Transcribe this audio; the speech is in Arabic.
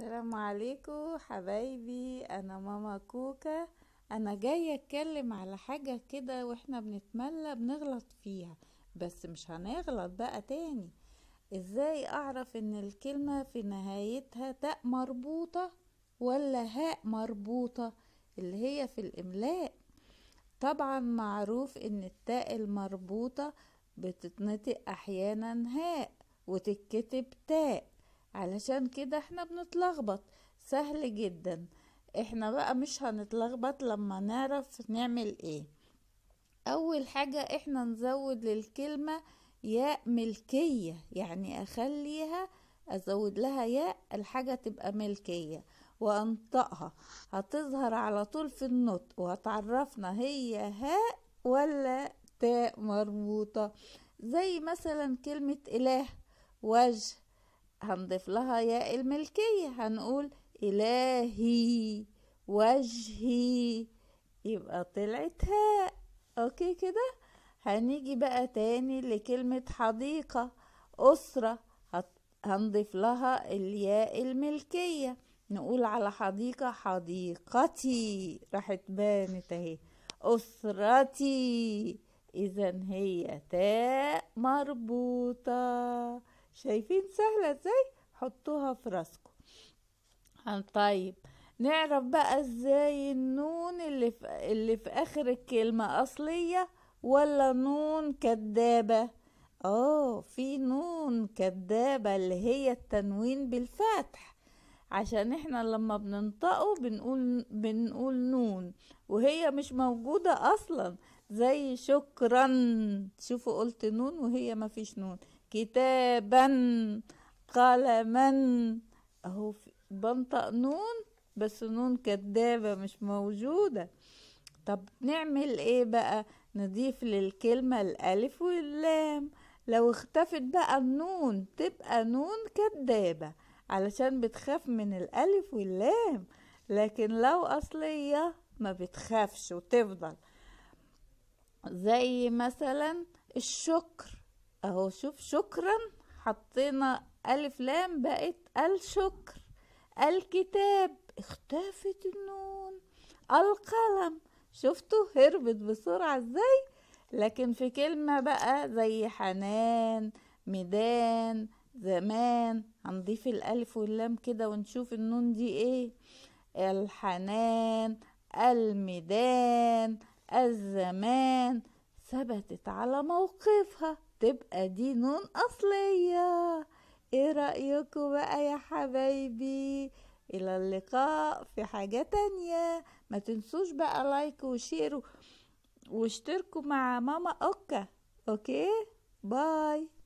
السلام عليكم حبايبي انا ماما كوكا انا جايه اتكلم على حاجه كده واحنا بنتملى بنغلط فيها بس مش هنغلط بقى تاني ازاي اعرف ان الكلمه في نهايتها تاء مربوطه ولا هاء مربوطه اللي هي في الاملاء طبعا معروف ان التاء المربوطه بتتنطق احيانا هاء وتتكتب تاء علشان كده احنا بنتلخبط سهل جدا احنا بقى مش هنتلخبط لما نعرف نعمل ايه اول حاجة احنا نزود للكلمة ياء ملكية يعني اخليها ازود لها ياء الحاجة تبقى ملكية وانطقها هتظهر على طول في النطق وهتعرفنا هي هاء ولا تاء مربوطة زي مثلا كلمة اله وجه هنضيف لها ياء الملكية هنقول إلهي وجهي يبقى طلعت هاء أوكي كده هنيجي بقى تاني لكلمة حديقة أسرة هنضيف لها الياء الملكية نقول على حديقة حديقتي راحت بانت اهي أسرتي إذا هي تاء مربوطة شايفين سهلة ازاي حطوها في راسكم آه، طيب نعرف بقى ازاي النون اللي في, اللي في اخر الكلمة اصلية ولا نون كدابة اه في نون كدابة اللي هي التنوين بالفتح عشان احنا لما بننطقه بنقول بنقول نون وهي مش موجودة اصلا زي شكرا شوفوا قلت نون وهي مفيش نون كتابا قلما اهو بنطق نون بس نون كدابة مش موجودة طب نعمل ايه بقى نضيف للكلمة الالف واللام لو اختفت بقى النون تبقى نون كدابة علشان بتخاف من الالف واللام لكن لو اصلية ما بتخافش وتفضل زي مثلا الشكر اهو شوف شكرا حطينا ألف لام بقت الشكر الكتاب اختفت النون القلم شفتوا هربت بسرعة ازاي لكن في كلمة بقى زي حنان ميدان زمان هنضيف الألف واللام كده ونشوف النون دي ايه الحنان الميدان الزمان ثبتت على موقفها تبقى دي نون أصلية ايه رأيكم بقى يا حبايبي إلى اللقاء في حاجة تانية ما تنسوش بقى لايك وشير واشتركوا مع ماما أوكا أوكي باي